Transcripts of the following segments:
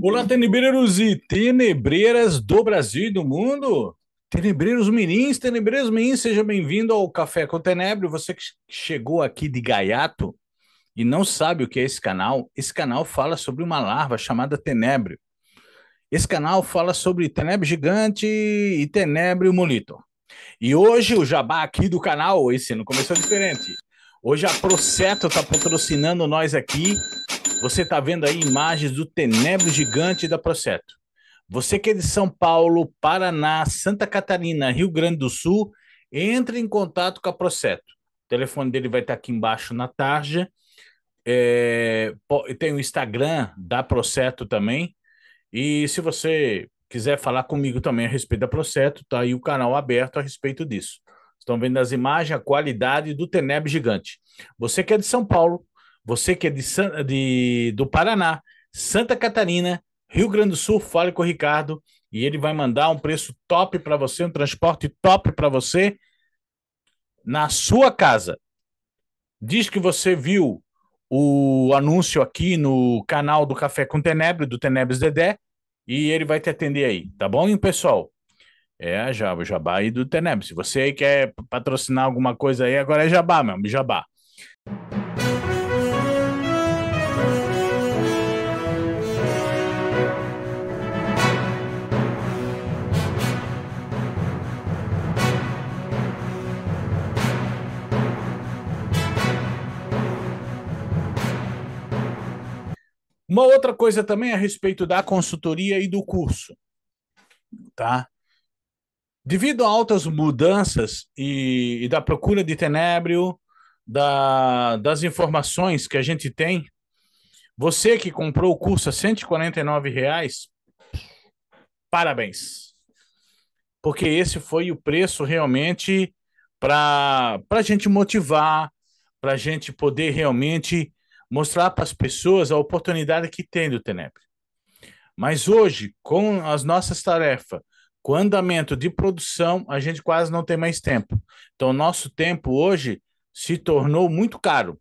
Olá, tenebreiros e tenebreiras do Brasil e do mundo. Tenebreiros menins, tenebreiros menins, seja bem-vindo ao Café com Tenebre. Você que chegou aqui de gaiato e não sabe o que é esse canal, esse canal fala sobre uma larva chamada tenebrio. Esse canal fala sobre Tenebre gigante e tenebrio molito. E hoje o jabá aqui do canal, esse não começou diferente. Hoje a Proceto está patrocinando nós aqui você está vendo aí imagens do tenebro gigante da Proceto. Você que é de São Paulo, Paraná, Santa Catarina, Rio Grande do Sul, entre em contato com a Proceto. O telefone dele vai estar tá aqui embaixo na tarja. É, tem o Instagram da Proceto também. E se você quiser falar comigo também a respeito da Proceto, tá aí o canal aberto a respeito disso. Estão vendo as imagens, a qualidade do Teneb gigante. Você que é de São Paulo, você que é de, de, do Paraná, Santa Catarina, Rio Grande do Sul, fale com o Ricardo e ele vai mandar um preço top para você, um transporte top para você na sua casa. Diz que você viu o anúncio aqui no canal do Café com Tenebre do Tenebres Dedé, e ele vai te atender aí, tá bom, hein, pessoal? É, já, o jabá aí do Tenebre. Se você quer patrocinar alguma coisa aí, agora é jabá mesmo, jabá. Uma outra coisa também é a respeito da consultoria e do curso, tá? Devido a altas mudanças e, e da procura de tenebrio, da, das informações que a gente tem, você que comprou o curso a 149 reais, parabéns. Porque esse foi o preço realmente para a gente motivar, para a gente poder realmente mostrar para as pessoas a oportunidade que tem do TENEP. Mas hoje, com as nossas tarefas, com o andamento de produção, a gente quase não tem mais tempo. Então, nosso tempo hoje se tornou muito caro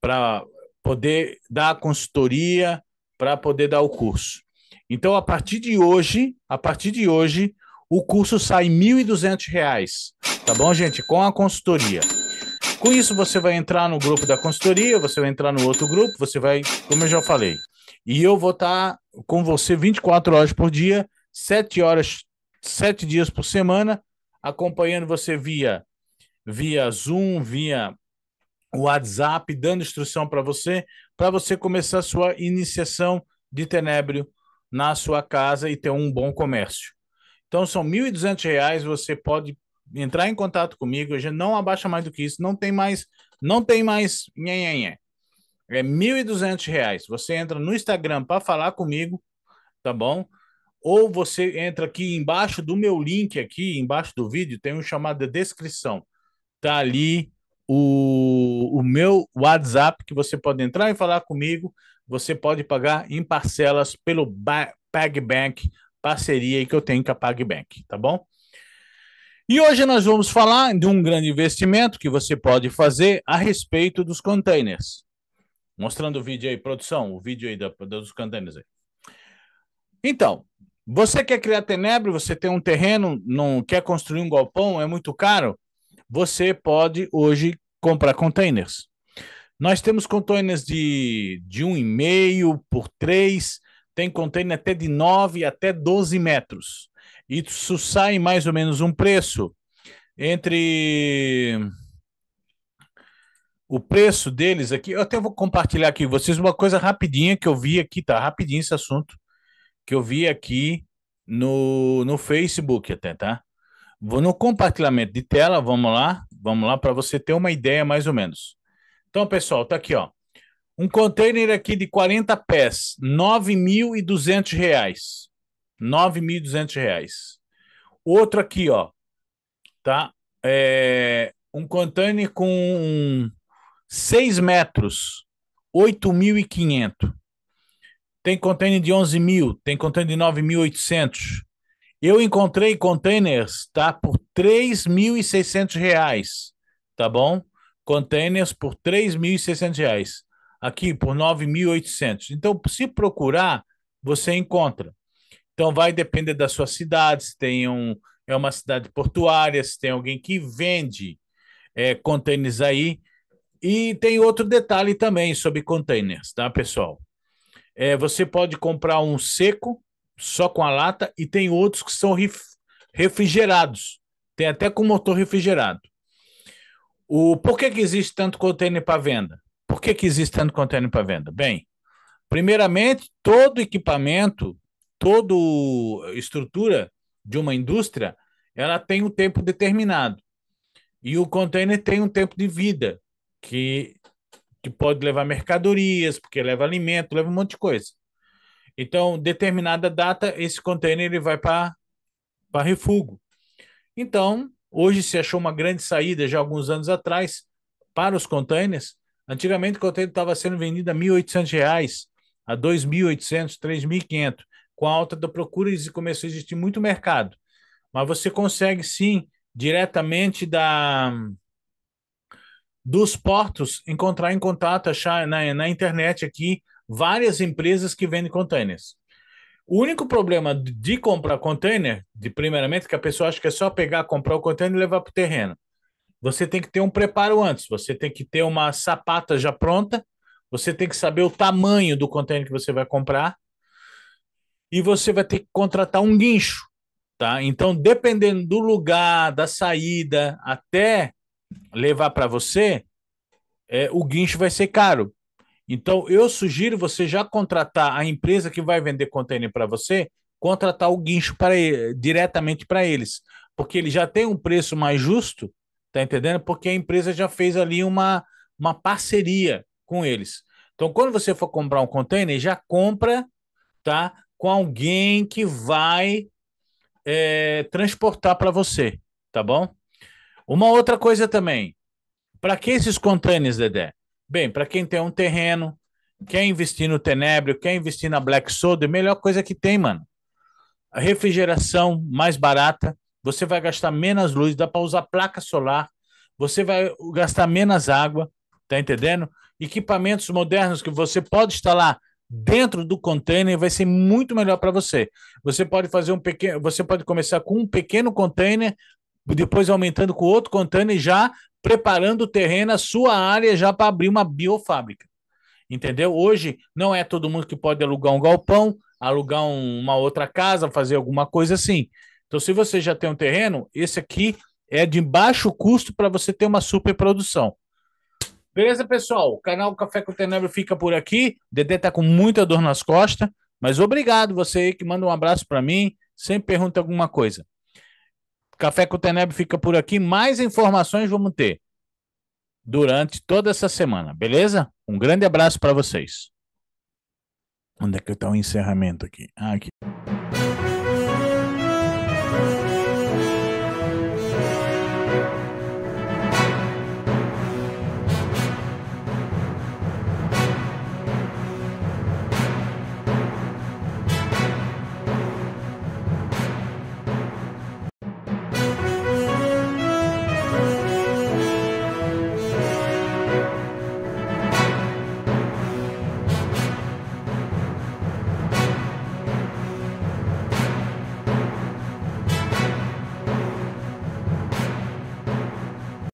para poder dar a consultoria, para poder dar o curso. Então, a partir de hoje, a partir de hoje, o curso sai R$ 1.200, tá bom, gente? Com a consultoria. Com isso, você vai entrar no grupo da consultoria, você vai entrar no outro grupo, você vai, como eu já falei, e eu vou estar tá com você 24 horas por dia, 7 horas, 7 dias por semana, acompanhando você via via Zoom, via WhatsApp, dando instrução para você, para você começar a sua iniciação de tenebrio na sua casa e ter um bom comércio. Então são R$ 1.200, você pode entrar em contato comigo, a gente não abaixa mais do que isso, não tem mais, não tem mais nhenhenhé. É R$ 1.200. Você entra no Instagram para falar comigo, tá bom? Ou você entra aqui embaixo do meu link aqui, embaixo do vídeo, tem um chamado de descrição. Tá ali o, o meu WhatsApp que você pode entrar e falar comigo. Você pode pagar em parcelas pelo PagBank, parceria que eu tenho com a PagBank, tá bom? E hoje nós vamos falar de um grande investimento que você pode fazer a respeito dos containers. Mostrando o vídeo aí, produção, o vídeo aí da, dos containers aí. Então, você quer criar tenebre, você tem um terreno, não quer construir um galpão, é muito caro? Você pode hoje comprar containers. Nós temos containers de, de 1,5 por 3, tem container até de 9 até 12 metros. Isso sai mais ou menos um preço entre o preço deles aqui. Eu até vou compartilhar aqui com vocês uma coisa rapidinha que eu vi aqui, tá? Rapidinho esse assunto que eu vi aqui no, no Facebook até, tá? Vou no compartilhamento de tela, vamos lá, vamos lá para você ter uma ideia mais ou menos. Então, pessoal, tá aqui, ó. Um container aqui de 40 pés, R$ 9.200. 9.200 reais. Outro aqui, ó, tá? É, um container com 6 metros, 8.500. Tem container de 11 mil, tem container de 9.800. Eu encontrei containers, tá? Por 3.600 reais, tá bom? Containers por 3.600 reais. Aqui, por 9.800. Então, se procurar, você encontra. Então vai depender da sua cidade, se tem um, é uma cidade portuária, se tem alguém que vende é, containers aí. E tem outro detalhe também sobre containers, tá, pessoal? É, você pode comprar um seco, só com a lata, e tem outros que são refrigerados. Tem até com motor refrigerado. O, por que, que existe tanto container para venda? Por que, que existe tanto container para venda? Bem, primeiramente, todo equipamento toda estrutura de uma indústria, ela tem um tempo determinado. E o container tem um tempo de vida, que, que pode levar mercadorias, porque leva alimento, leva um monte de coisa. Então, determinada data, esse container ele vai para refúgio. Então, hoje se achou uma grande saída, já alguns anos atrás, para os containers. Antigamente, o container estava sendo vendido a R$ reais a R$ 2.800, R$ 3.500 com a alta da procura e começou a existir muito mercado. Mas você consegue sim, diretamente da dos portos, encontrar em contato, achar na, na internet aqui várias empresas que vendem containers. O único problema de comprar container, de primeiramente, que a pessoa acha que é só pegar, comprar o container e levar para o terreno. Você tem que ter um preparo antes, você tem que ter uma sapata já pronta, você tem que saber o tamanho do container que você vai comprar, e você vai ter que contratar um guincho, tá? Então, dependendo do lugar, da saída, até levar para você, é, o guincho vai ser caro. Então, eu sugiro você já contratar a empresa que vai vender container para você, contratar o guincho para diretamente para eles, porque ele já tem um preço mais justo, tá entendendo? Porque a empresa já fez ali uma, uma parceria com eles. Então, quando você for comprar um container, já compra, tá? com alguém que vai é, transportar para você, tá bom? Uma outra coisa também. Para que esses contêineres, Dedé? Bem, para quem tem um terreno, quer investir no Tenebrio, quer investir na Black Soda, é melhor coisa que tem, mano. A refrigeração mais barata, você vai gastar menos luz, dá para usar placa solar, você vai gastar menos água, tá entendendo? Equipamentos modernos que você pode instalar dentro do container vai ser muito melhor para você. Você pode fazer um pequeno, você pode começar com um pequeno container, depois aumentando com outro container já preparando o terreno, a sua área já para abrir uma biofábrica. Entendeu? Hoje não é todo mundo que pode alugar um galpão, alugar um, uma outra casa, fazer alguma coisa assim. Então, se você já tem um terreno, esse aqui é de baixo custo para você ter uma superprodução. Beleza, pessoal? O canal Café com Tenebro fica por aqui. Dedê tá com muita dor nas costas, mas obrigado você aí que manda um abraço para mim, sempre pergunta alguma coisa. Café com Tenebro fica por aqui. Mais informações vamos ter durante toda essa semana, beleza? Um grande abraço para vocês. Onde é que tá o encerramento aqui? Ah, aqui.